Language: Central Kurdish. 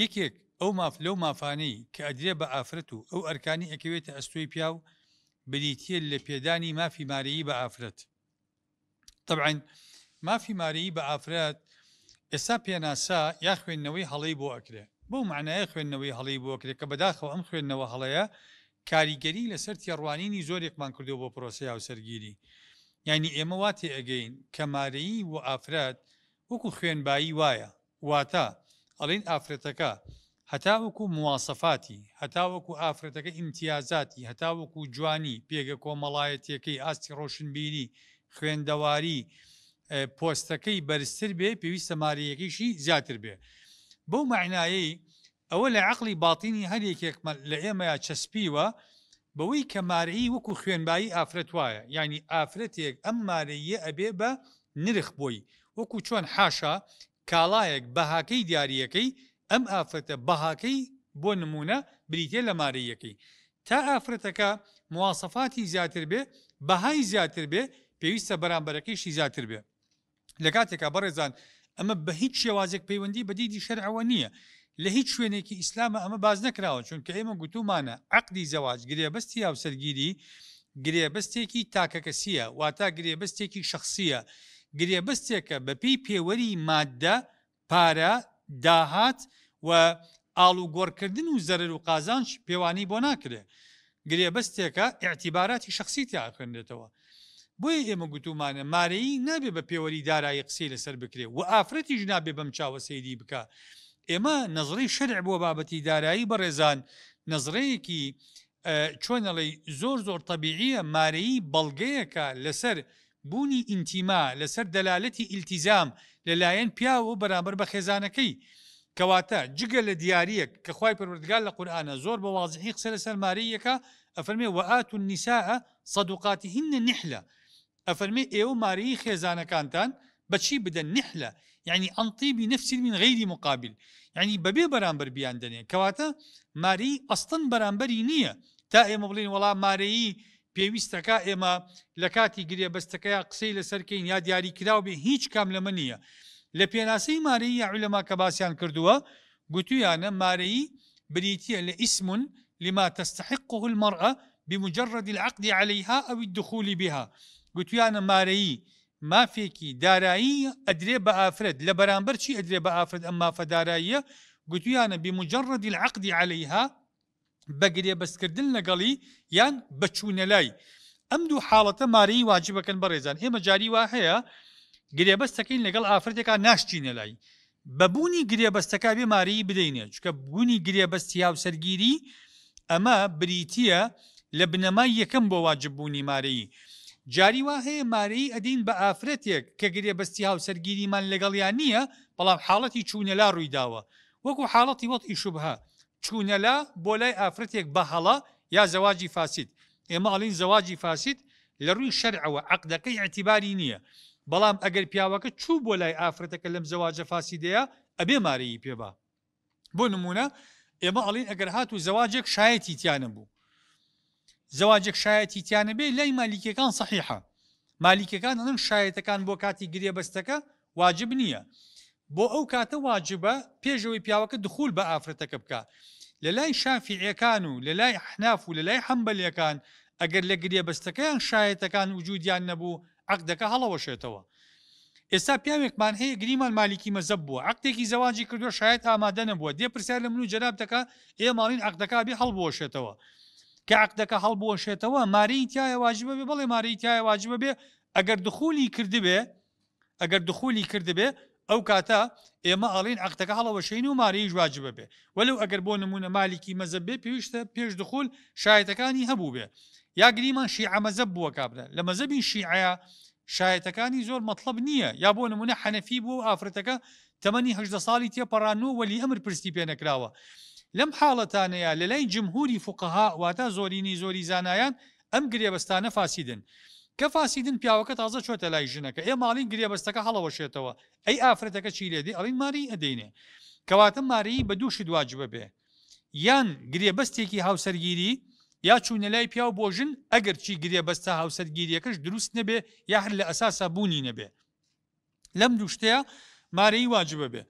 یەکێک ئەو ماف لەو مافانەی کە ئەدرێ بە ئافرەت و ئەو ئەرکانی ئەکەوێتە ئەستوی پیا و بریتە لە پێدانی مافی مارەیی بە ئافرەت طبعاً مافی مارەیی بە ئافرەت ئێستا پێناسا یا خوێندنەوەی هەڵی بۆ ئەکرێ بۆ معنایە خوێندنەوەی هەڵی بۆ کرێت کە بەداخەوە ئەم خوێندنەوە هەڵەیە کاریگەری لەسەر تێڕوانینی زۆرێکمان کردو بۆ پرۆسیا و سەرگیری ینی ئێمە واتێ ئەگەین کە مارەیی و ئافراد وەکو خوێنبایی وایە واتە ئەڵین ئافرەتەکە هەتاوەکو مواسەفاتی هەتاوەکو ئافرەتەکە ئیمتیازاتی هەتاوەکو جوانی پێگە کۆمەڵایەتەکەی ئاستی ڕۆشنبیری خوێندەواری پۆستەکەی بەرزتر بێ پێویستە ماریەکەیشی زیاتر بێ بەو معنایی ئەوە لە عقلی باتینی هەرێکێک لە ئێمەیە چەسپیوە بەوەی کە مارەی وەکو خوێنبایی ئافرەت وایە ینی ئافرەتێک ئەم مارەیە ئەبێ بە نرخ بۆی وەکو چۆن حاشا کاڵایەک بەهاکەی دیارریەکەی ئەم ئافرەتە بەهاکەی بۆ نمونە بریتێ لە مارەیەکەی تا ئافرەتەکە موواسەفاتی زیاتر بێ بەهای زیاتر بێ پێویستە بەرامبەرەکەیشی زیاتر بێ لە کاتێکا بەڕێزان ئەمە بە هیچ شێوازێک پەیوەندی بەدیدی شەرعەوە نییە لە هیچ شوێنێکی ئیسلامە ئەمە باز نەکراوە چونکە ئێمە گوتومانە عقدی زەواج گرێبستی یاوسەرگیری گرێبستێکی تاکەکەسیە واتا گرێبستێکی شخصیە گرێبستێکە بەپی پێوەری مادە پارە داهات و ئاڵوگۆڕکردن و زەرر و قازانش پێوانی بۆ ناکرێ گرێبستێکە اعتیباراتی شخصی تیاخێنێتەوە بۆیە ئێمە گوتومانە مارەی نابێ بە پێوەری دارایی قسی لەسەر بکرێ و ئافرەتی ژنابێ بەم چاوە سەیری بکە ئێمە نظری شرع بۆ بابەتی دارایی بە ڕێزان نظرەیەکی چۆنەڵی زۆر زۆر تەبیعیە مارەی بەڵگەیەکە لەسەر بوونی انتماء لەسەر دەلالەتی ئیلتیزام لەلایەن بيا بەرامبەر بە خێزانەکەی کەواتە جگە لە دیارەک کە خی پروردگار لە قورآانە زۆر بە وازحی قسە لە سەرمارەیەکە ئەفەرمێ وەات و نیساە سەدوقاتی هینە نحلە ئەفەرمێ ئێوە مارەی خێزانەکانتان بەچی یعنی ئەنتیبی نفسی من غیری مقابل یعنی بەبێ بەرامبەر بیان دەنێ کەواتە ماری ئەستن بەرامبەری نییە تا ئێمە بڵین وڵام مارەیی پێویستەکە ئێمە لە کاتی گرێبەستەکەی قسەی لەسەرکەین یا دیاریکرااو بێ هیچ کام لەمە نییە لە پێناسەی مارەی یاعلەما کە باسییان کردووە گوتویانە مارەی بریتە لە ئیسمون لما تستحقه المرأة بمجرد العقد عليها أو الدخول بها گوتویانە أنا ماري ما فيكي دارائي أدري بآفرد بەرامبەر چی ئەدرێ بە ئافرەت ئەم مافە داراییە بمجرد العقد عليها بەگرێ بەستکردن لەگەڵی یان بەچوونەلای ئەم دوو حاڵەتە ماری واجبەکەن بەڕێزان ئێمە جاری وا هەیە گرێبەستەکەین لەگەڵ ئافرەتێکا ناشتینە لای بەبوونی گرێبەستەکە بێ ماری بدەینێ چکە بوونی گرێبەستی یا و سەرگیری ئەمە بریتە لە بنەمای یەکەم بۆ واجببوونی مارەی جاری وا هەیە مارەی ئەدین بە ئافرەتێک کە گرێبەستی هاو سەرگیریمان لەگەڵیان نییە بەڵام حاڵەتی چوونەلا ڕوویداوە وەکو حاڵەتی وەت ئیشوبها چوونەلا بۆ لای ئافرەتێک بە هەڵا یا زەواجی فاسید ئێمە ئاڵین زەواجی فاسید لە ڕووی شەرعەوە عقدەکەی اعتیباری نییە بەڵام ئەگەر پیاوەکە چوو بۆ لای ئافرەتەکە لەم زەواجە فاسیدەیە ئەبێ مارەی پێبا بۆ نمونە ئێمە ئەڵین ئەگەر هات و زەواجێک شایەتی تیانە بوو زەواجێک شایەتی تیانە بێ لای مالیکەکان صحیحە مالیکەکان ئەم شایەتەکان بۆ کاتی گرێ بەستەکە واجب نییە بۆ ئەو کاتە واجبە پێشەوەی پیاوەکە دخول بە ئافرەتەکە بکە لە لای شافیعەکان و لە لای حناف و لە لای حەمبەلیەکان ئەگەر لە گرێ بەستەکەیان شایەتەکان وجودیان نەبوو عقدەکە هەڵەوەشێتەوە ئێستا پیاوێکمان هەیە گریمان مالیکی مەزە بووە عقتێکی زەواجی کردو شاید ئامادە نەبووە دێ پرسیار لە من و جەرابەکە ئێماڵین عقدەکبی هەڵبووەشێتەوە کە عقدەکە هەڵبووەشێتەوە ماری تایە واجبە بێ بڵێ ماری تایە واجبە بێ ئەگەر دخولی کردبێ ئەگەر دخولی کردبێ ئەو کاتە ئێمە ئاڵین عقتەکە هەڵەوە شین و ماریش واجبە بێ وەلو ئەگەر بۆ نمونە مالیکی مەزە بێ پێویستە پێش دخول شایەتەکانی هەبوو بێ یا گریمان شی ئەمەزە بووە کابرا لە مەزەبی شیعە شایەتەکانی زۆر مطلب نییە یا بۆ نمونە حەنەفی بوو ئافرەتەکە تەمەنیه ساڵی تێپەڕانوە وەلی ئەمر پرسی پێ نەکراوە لەم حاڵەتانەیە لە لای جمهوری فقها واتە زۆرینی زۆری زانایان ئەم گرێبستانە فاسیدن. کە فاسیدن پیاوەکە تازە چۆتە لای ژنەکە ئێ ماڵین گرێ بەستەکە هەڵەوە شێتەوە ئەی ئافرەتەکە چی لێدی ئەڵین ماری ئەدەینێ کەواتە ماری بە دووشی دواجبە بێ یان گرێ بەستێکی هاوسەرگیری یا چوونە لای پیا و بۆ ژن ئەگەر چی گرێ بەستە هاوسەرگیریەکەش دروست نەبێ یا هەر لە ئەساسا بوونی نەبێ لەم دوشتەیە مارەی واجبە بێ.